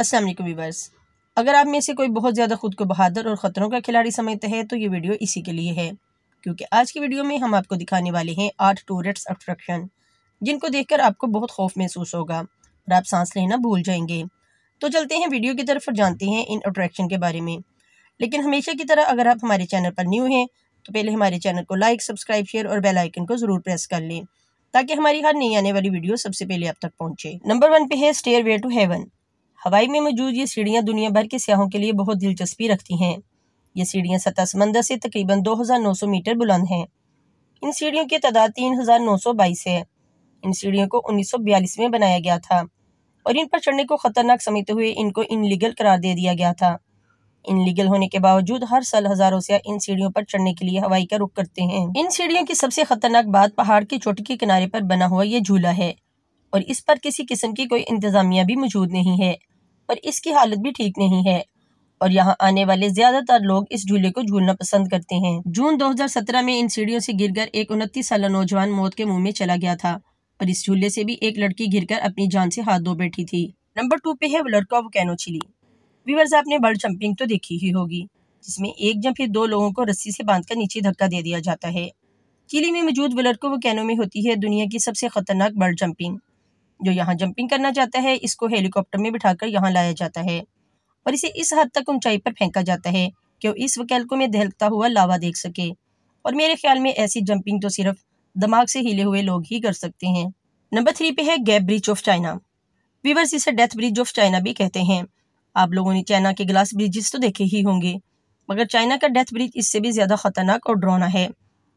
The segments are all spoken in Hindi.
असलम वालेकुम व्यूवर्स अगर आप में से कोई बहुत ज़्यादा खुद को बहादुर और ख़तरों का खिलाड़ी समझते है तो ये वीडियो इसी के लिए है क्योंकि आज की वीडियो में हम आपको दिखाने वाले हैं आठ टूरिस्ट अट्रैक्शन जिनको देखकर आपको बहुत खौफ महसूस होगा और आप सांस लेना भूल जाएंगे तो चलते हैं वीडियो की तरफ और जानते हैं इन अट्रैक्शन के बारे में लेकिन हमेशा की तरह अगर आप हमारे चैनल पर न्यू हैं तो पहले हमारे चैनल को लाइक सब्सक्राइब शेयर और बेल आइकन को ज़रूर प्रेस कर लें ताकि हमारी हर नई आने वाली वीडियो सबसे पहले आप तक पहुंचे नंबर वन पे है स्टेयर वे टू हेवन हवाई में मौजूद ये सीढ़ियाँ दुनिया भर के सयाहों के लिए बहुत दिलचस्पी रखती हैं ये सीढ़ियाँ सतह समंदर से तकरीबन 2,900 मीटर बुलंद हैं इन सीढ़ियों की तादाद तीन हज़ार नौ सौ बाईस है इन सीढ़ियों को उन्नीस सौ बयालीस में बनाया गया था और इन पर चढ़ने को ख़तरनाक समझते हुए इनको इनलीगल करार दे दिया गया था इनलीगल होने के बावजूद हर साल हज़ारों से इन सीढ़ियों पर चढ़ने के लिए हवाई का रुख करते हैं इन सीढ़ियों की सबसे ख़तरनाक बात पहाड़ की चोटी के किनारे पर बना हुआ यह झूला है और इस पर किसी किस्म की कोई इंतज़ामिया भी मौजूद नहीं है पर इसकी हालत भी ठीक नहीं है और यहाँ आने वाले ज्यादातर लोग इस झूले को झूलना पसंद करते हैं जून 2017 में इन सीढ़ियों से गिरकर एक उनतीस साल नौजवान मौत के मुंह में चला गया था और इस झूले से भी एक लड़की गिरकर अपनी जान से हाथ धो बैठी थी नंबर टू पे है लड़का वोकैनो चिली व्यूवर्स आपने बर्ड जंपिंग तो देखी ही होगी जिसमें एक जम फिर दो लोगों को रस्सी से बांधकर नीचे धक्का दे दिया जाता है चिली में मौजूद वलरको वोकैनो में होती है दुनिया की सबसे खतरनाक बर्ड जंपिंग जो यहाँ जंपिंग करना चाहता है इसको हेलीकॉप्टर में बिठाकर यहाँ लाया जाता है और इसे इस हद तक ऊंचाई पर फेंका जाता है कि इस वकैल में दहलता हुआ लावा देख सके और मेरे ख्याल में ऐसी जंपिंग तो सिर्फ दिमाग से हिले हुए लोग ही कर सकते हैं नंबर थ्री पे है gap bridge of China viewers इसे डेथ ब्रिज ऑफ चाइना भी कहते हैं आप लोगों ने चाइना के ग्लास ब्रिजेस तो देखे ही होंगे मगर चाइना का डेथ ब्रिज इससे भी ज़्यादा ख़तरनाक और ड्रोना है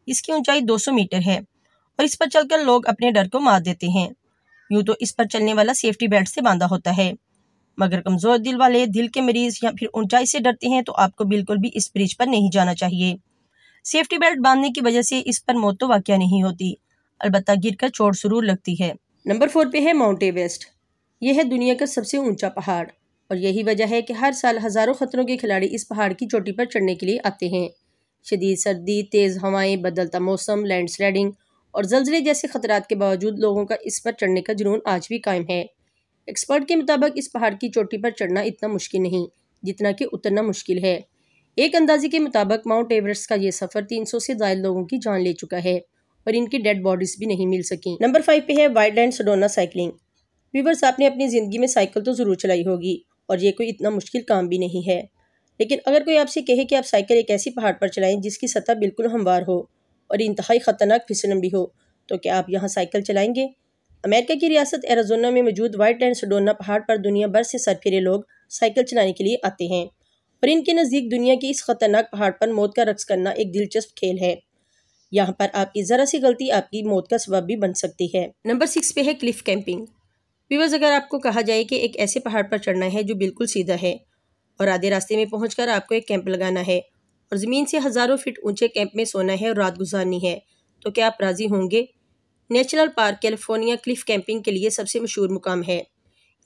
इसकी ऊंचाई 200 मीटर है और इस पर चलकर लोग अपने डर को मार देते हैं यूँ तो इस पर चलने वाला सेफ्टी बेल्ट से बांधा होता है मगर कमज़ोर दिल वाले दिल के मरीज या फिर ऊंचाई से डरते हैं तो आपको बिल्कुल भी इस ब्रिज पर नहीं जाना चाहिए सेफ्टी बेल्ट बांधने की वजह से इस पर मौत तो वाक़ नहीं होती अलबत् गिर कर चोट जरूर लगती है नंबर फोर पे है माउंट एवेस्ट यह है दुनिया का सबसे ऊंचा पहाड़ और यही वजह है कि हर साल हज़ारों खतरों के खिलाड़ी इस पहाड़ की चोटी पर चढ़ने के लिए आते हैं शदीद सर्दी तेज़ हवाएं बदलता मौसम लैंडस्लाइडिंग और जल्जले जैसे खतरात के बावजूद लोगों का इस पर चढ़ने का जुनून आज भी कायम है एक्सपर्ट के मुताबिक इस पहाड़ की चोटी पर चढ़ना इतना मुश्किल नहीं जितना कि उतरना मुश्किल है एक अंदाजे के मुताबिक माउंट एवरेस्ट का यह सफ़र 300 से ज़ायद लोगों की जान ले चुका है और इनकी डेड बॉडीज़ भी नहीं मिल सकी नंबर फाइव पे है wild and Sedona cycling viewers आपने अपनी ज़िंदगी में साइकिल तो ज़रूर चलाई होगी और ये कोई इतना मुश्किल काम भी नहीं है लेकिन अगर कोई आपसे कहे कि आप साइकिल एक ऐसी पहाड़ पर चलाएं जिसकी सतह बिल्कुल हमवार हो और इंतहाई ख़तरनाक फिसलन भी हो तो क्या आप यहाँ साइकिल चलाएंगे अमेरिका की रियासत एराजोना में मौजूद वाइट एंड सडोना पहाड़ पर दुनिया भर से सरफिरे लोग साइकिल चलाने के लिए आते हैं और इनके नज़दीक दुनिया के इस खतरनाक पहाड़ पर मौत का रक्स करना एक दिलचस्प खेल है यहाँ पर आपकी ज़रा सी गलती आपकी मौत का सबब भी बन सकती है नंबर सिक्स पे है क्लिफ कैंपिंग व्यूवर्स अगर आपको कहा जाए कि एक ऐसे पहाड़ पर चढ़ना है जो बिल्कुल सीधा है और आधे रास्ते में पहुँच आपको एक कैंप लगाना है और ज़मीन से हज़ारों फीट ऊंचे कैंप में सोना है और रात गुजारनी है तो क्या आप राज़ी होंगे national park California cliff camping के लिए सबसे मशहूर मुकाम है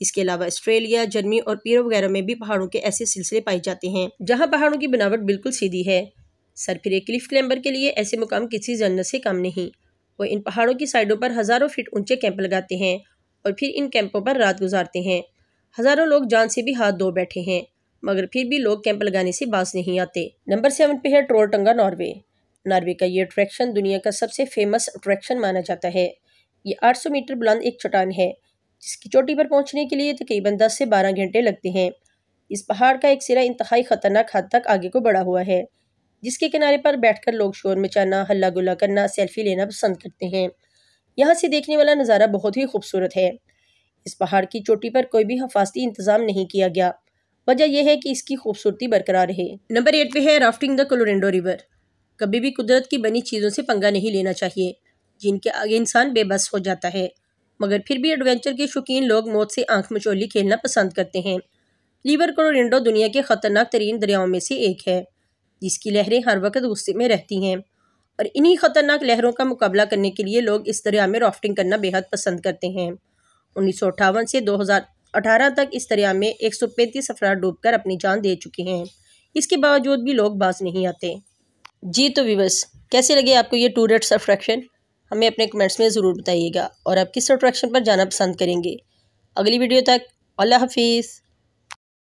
इसके अलावा ऑस्ट्रेलिया जर्मनी और पीरो वगैरह में भी पहाड़ों के ऐसे सिलसिले पाए जाते हैं जहाँ पहाड़ों की बनावट बिल्कुल सीधी है सर फिर क्लिफ क्लैम्बर के लिए ऐसे मुकाम किसी जन्नत से कम नहीं वो इन पहाड़ों की साइडों पर हज़ारों फीट ऊंचे कैंप लगाते हैं और फिर इन कैंपों पर रात गुजारते हैं हज़ारों लोग जान से भी हाथ धो बैठे हैं मगर फिर भी लोग कैंप लगाने से बास नहीं आते नंबर सेवन पे है ट्रोल टंगा नॉर्वे नॉर्वे का ये अट्रैक्शन दुनिया का सबसे फेमस अट्रैक्शन माना जाता है ये 800 मीटर बुलंद एक चट्टान है जिसकी चोटी पर पहुंचने के लिए तकरीबन 10 से 12 घंटे लगते हैं इस पहाड़ का एक सिरा इंतहाई ख़तरनाक हद तक आगे को बढ़ा हुआ है जिसके किनारे पर बैठकर लोग शोर मचाना हल्ला गुल्ला करना सेल्फी लेना पसंद करते हैं यहाँ से देखने वाला नज़ारा बहुत ही खूबसूरत है इस पहाड़ की चोटी पर कोई भी हफाजती इंतज़ाम नहीं किया गया वजह यह है कि इसकी खूबसूरती बरकरार रहे नंबर एट पे है राफ्टिंग द कोलोरेंडो रिवर कभी भी कुदरत की बनी चीज़ों से पंगा नहीं लेना चाहिए जिनके आगे इंसान बेबस हो जाता है मगर फिर भी एडवेंचर के शौकीन लोग मौत से आंख मचोली खेलना पसंद करते हैं रिवर कोलोरेंडो दुनिया के ख़तरनाक तरीन दरियाओं में से एक है जिसकी लहरें हर वक्त गुस्से में रहती हैं और इन्हीं ख़तरनाक लहरों का मुकाबला करने के लिए लोग इस दरिया में राफ्टिंग करना बेहद पसंद करते हैं उन्नीस से दो अठारह तक इस दरिया में एक सौ पैंतीस अफराद कर अपनी जान दे चुके हैं इसके बावजूद भी लोग बाज नहीं आते जी तो विवस कैसे लगे आपको ये टूरिस्ट अट्रैक्शन हमें अपने कमेंट्स में ज़रूर बताइएगा और आप किस अट्रैक्शन पर जाना पसंद करेंगे अगली वीडियो तक अल्लाह हाफिज़